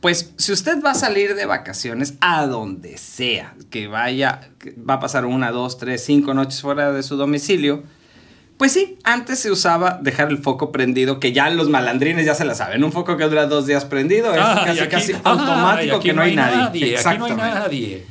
pues si usted va a salir de vacaciones a donde sea, que vaya, va a pasar una, dos, tres, cinco noches fuera de su domicilio, pues sí, antes se usaba dejar el foco prendido, que ya los malandrines ya se la saben. Un foco que dura dos días prendido es ah, casi, casi ah, automático que no hay, nadie. nadie no hay nadie.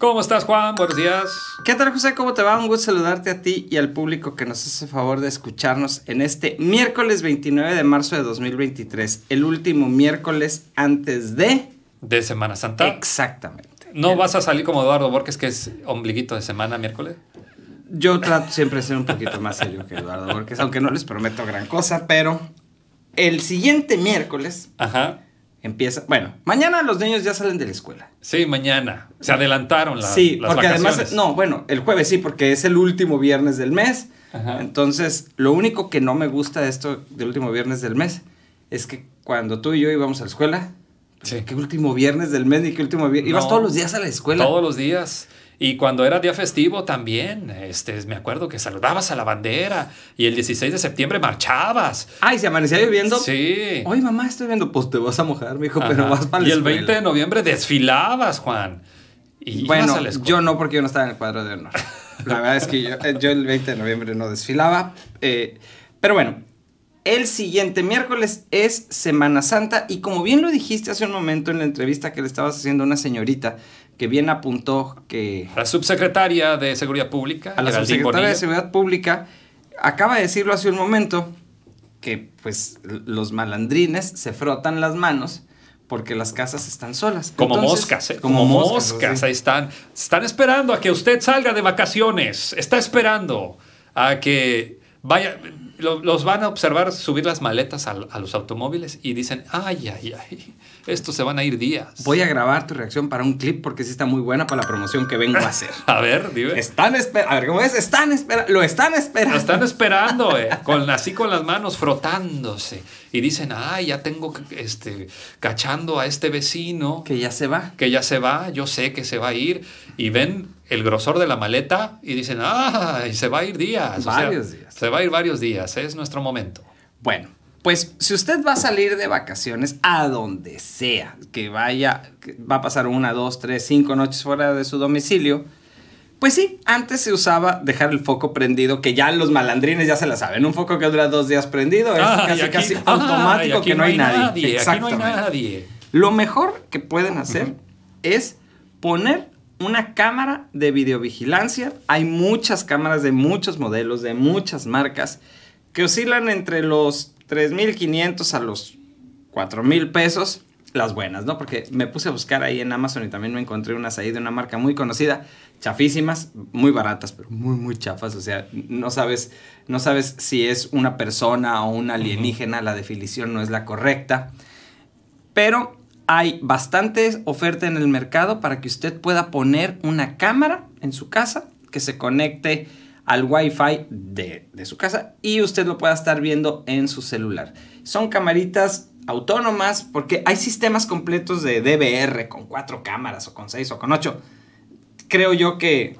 ¿Cómo estás, Juan? Buenos días. ¿Qué tal, José? ¿Cómo te va? Un gusto saludarte a ti y al público que nos hace favor de escucharnos en este miércoles 29 de marzo de 2023, el último miércoles antes de... De Semana Santa. Exactamente. ¿No vas a salir como Eduardo Borges, que es ombliguito de semana miércoles? Yo trato siempre de ser un poquito más serio que Eduardo Borges, aunque no les prometo gran cosa, pero el siguiente miércoles... Ajá empieza. Bueno, mañana los niños ya salen de la escuela. Sí, mañana. Se adelantaron la, sí, porque además, no, bueno, el jueves sí, porque es el último viernes del mes. Entonces, lo único que no me gusta de esto del último viernes del mes es que cuando tú y yo íbamos a la escuela, sí. qué último viernes del mes y qué último viernes. ibas todos los días a la escuela. Todos los días. Y cuando era día festivo también, este, me acuerdo que saludabas a la bandera y el 16 de septiembre marchabas. Ay, se amanecía lloviendo. Sí. Oye, mamá, estoy viendo, pues te vas a mojar, mijo, pero vas para Y el 20 de noviembre desfilabas, Juan. Y bueno, yo no porque yo no estaba en el cuadro de honor. La verdad es que yo, eh, el 20 de noviembre no desfilaba. Eh, pero bueno, el siguiente miércoles es Semana Santa y como bien lo dijiste hace un momento en la entrevista que le estabas haciendo a una señorita, que bien apuntó que... La subsecretaria de Seguridad Pública. A la subsecretaria de Seguridad Pública acaba de decirlo hace un momento, que pues los malandrines se frotan las manos porque las casas están solas. Como moscas, ¿eh? como, moscas, ahí están. Están esperando a que usted salga de vacaciones, está esperando a que vaya, los van a observar subir las maletas a, los automóviles y dicen, ay, ay, ay, estos se van a ir días. Voy a grabar tu reacción para un clip porque sí está muy buena para la promoción que vengo a hacer. a ver, dime. Están esperando, a ver, ¿cómo es? Están lo están esperando. Lo están esperando, eh, con, así con las manos frotándose. Y dicen, ay, ya tengo, este, cachando a este vecino. Que ya se va. Que ya se va, yo sé que se va a ir. Y ven el grosor de la maleta y dicen, ah, y se va a ir días. Varios días. Se va a ir varios días, es nuestro momento. Bueno, pues si usted va a salir de vacaciones a donde sea, que vaya, va a pasar una, dos, tres, cinco noches fuera de su domicilio, pues sí, antes se usaba dejar el foco prendido, que ya los malandrines ya se la saben. Un foco que dura dos días prendido es ah, casi, ah, automático que no hay, nadie. aquí no hay nadie. Lo mejor que pueden hacer es poner una cámara de videovigilancia. Hay muchas cámaras de muchos modelos, de muchas marcas, que oscilan entre los 3.500 a los 4.000 pesos. Las buenas, ¿no? Porque me puse a buscar ahí en Amazon y también me encontré unas ahí de una marca muy conocida, chafísimas, muy baratas, pero muy, muy chafas. O sea, no sabes, no sabes si es una persona o un alienígena, la definición no es la correcta. Pero hay bastante oferta en el mercado para que usted pueda poner una cámara en su casa que se conecte al wifi de, de su casa y usted lo pueda estar viendo en su celular. Son camaritas autónomas porque hay sistemas completos de DVR con cuatro cámaras o con seis o con ocho. Creo yo que,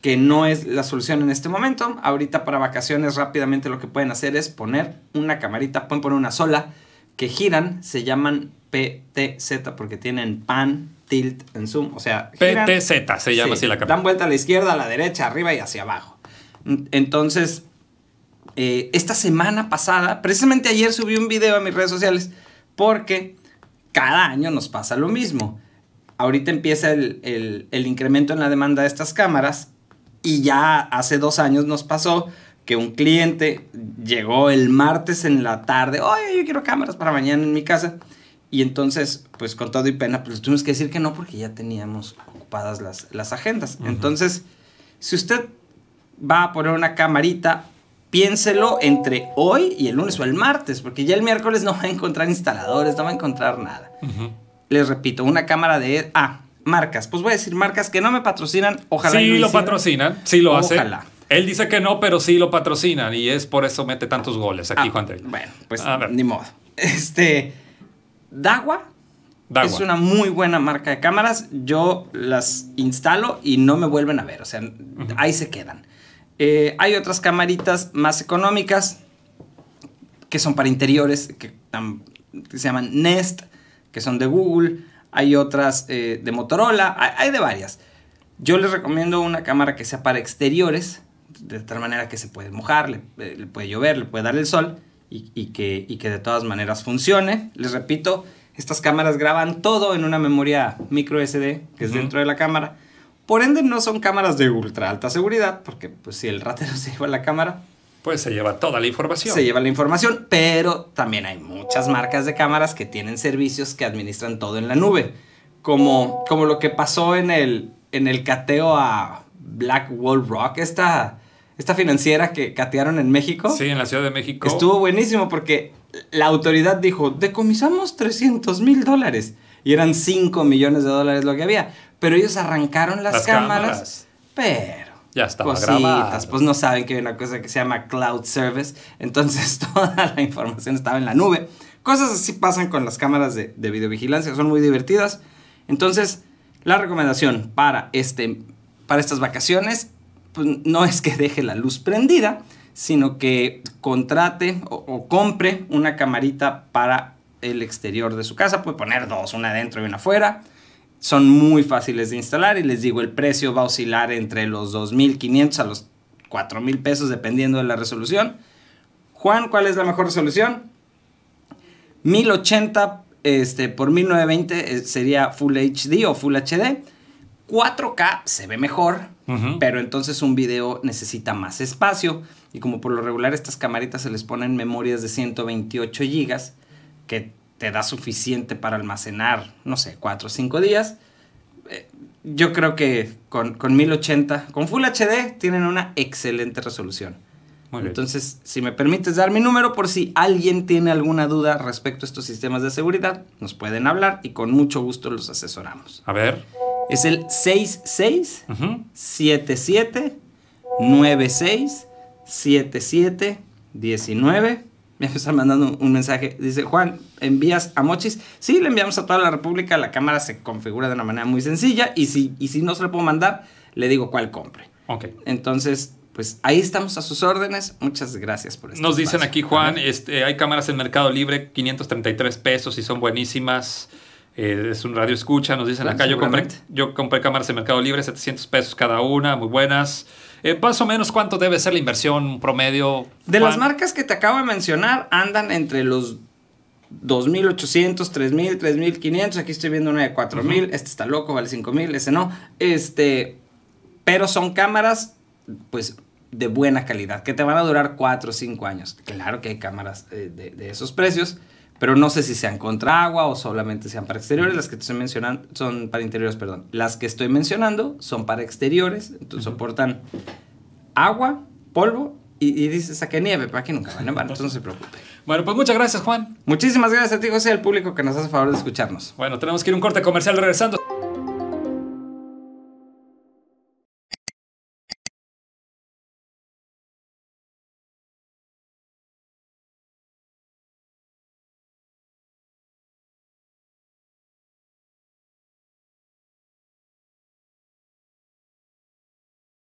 que no es la solución en este momento. Ahorita para vacaciones rápidamente lo que pueden hacer es poner una camarita, pueden poner una sola que giran, se llaman PTZ porque tienen pan, tilt en zoom. O sea, PTZ se llama así la cámara. Dan vuelta a la izquierda, a la derecha, arriba y hacia abajo. Entonces, eh, esta semana pasada, precisamente ayer subí un video a mis redes sociales porque cada año nos pasa lo mismo. Ahorita empieza el, el incremento en la demanda de estas cámaras y ya hace dos años nos pasó que un cliente llegó el martes en la tarde, oye, yo quiero cámaras para mañana en mi casa. Y entonces, pues con todo y pena, pues tuvimos que decir que no porque ya teníamos ocupadas las, agendas. Entonces, si usted va a poner una camarita, piénselo entre hoy y el lunes o el martes, porque ya el miércoles no va a encontrar instaladores, no va a encontrar nada. Les repito, una cámara de... Ah, marcas. Pues voy a decir marcas que no me patrocinan, ojalá. Sí, lo patrocinan, sí lo hacen. Ojalá. Él dice que no, pero sí lo patrocinan y es por eso mete tantos goles aquí, ah, Juan Taylor. Bueno, pues ni modo. Este, Dagua, Es una muy buena marca de cámaras. Yo las instalo y no me vuelven a ver. O sea, ahí se quedan. Eh, hay otras camaritas más económicas que son para interiores, que, se llaman Nest, que son de Google. Hay otras eh, de Motorola. Hay, de varias. Yo les recomiendo una cámara que sea para exteriores, de tal manera que se puede mojar, le eh, puede llover, le puede dar el sol y, que, y que de todas maneras funcione. Les repito, estas cámaras graban todo en una memoria micro SD que es dentro de la cámara. Por ende, no son cámaras de ultra alta seguridad, porque pues, si el ratero se lleva la cámara. Pues se lleva toda la información. Se lleva la información, pero también hay muchas marcas de cámaras que tienen servicios que administran todo en la nube. Como, como lo que pasó en el, en el cateo a Black Wall Rock, esta esta financiera que catearon en México. Sí, en la Ciudad de México. Estuvo buenísimo porque la autoridad dijo, decomisamos 300 mil dólares. Y eran 5 millones de dólares lo que había. Pero ellos arrancaron las, cámaras, Pero... Ya está. pues no saben que hay una cosa que se llama cloud service. Entonces toda la información estaba en la nube. Cosas así pasan con las cámaras de, de videovigilancia, son muy divertidas. Entonces, la recomendación para, este, para estas vacaciones pues no es que deje la luz prendida, sino que contrate o, compre una camarita para el exterior de su casa. Puede poner dos, una adentro y una afuera. Son muy fáciles de instalar y les digo, el precio va a oscilar entre los 2.500 a los 4.000 pesos dependiendo de la resolución. Juan, ¿cuál es la mejor resolución? 1080 este, por 1920 eh, sería Full HD o Full HD 4K se ve mejor, pero entonces un video necesita más espacio. Y como por lo regular estas camaritas se les ponen memorias de 128 GB, que te da suficiente para almacenar, no sé, 4 o 5 días. Eh, yo creo que con, con, 1080, con Full HD, tienen una excelente resolución. entonces, si me permites dar mi número por si alguien tiene alguna duda respecto a estos sistemas de seguridad, nos pueden hablar y con mucho gusto los asesoramos. A ver. Es el 66 77 77 19. Me están mandando un mensaje. Dice Juan, ¿envías a Mochis? Sí, le enviamos a toda la República. La cámara se configura de una manera muy sencilla. Y si, y si no se le puedo mandar, le digo cuál compre. Ok. Entonces, pues ahí estamos a sus órdenes. Muchas gracias por estar. Nos dicen aquí, Juan, este, hay cámaras en Mercado Libre, 533 pesos y son buenísimas. Eh, es un radio escucha, nos dicen acá, yo compré, yo compré cámaras de Mercado Libre, 700 pesos cada una, muy buenas. Eh, más o menos, ¿cuánto debe ser la inversión promedio? De las marcas que te acabo de mencionar, andan entre los 2.800, 3.000, 3.500. Aquí estoy viendo una de 4.000. Este está loco, vale 5.000. Ese no. Este, pero son cámaras, pues, de buena calidad, que te van a durar 4 o 5 años. Claro que hay cámaras eh, de, de, esos precios pero no sé si sean contra agua o solamente sean para exteriores. Las que estoy mencionando son para interiores, perdón. Las que estoy mencionando son para exteriores, entonces soportan agua, polvo y, y dice saque nieve, para que nunca van entonces no se preocupe. Bueno, pues muchas gracias, Juan. Muchísimas gracias a ti, José, al público que nos hace favor de escucharnos. Bueno, tenemos que ir a un corte comercial regresando.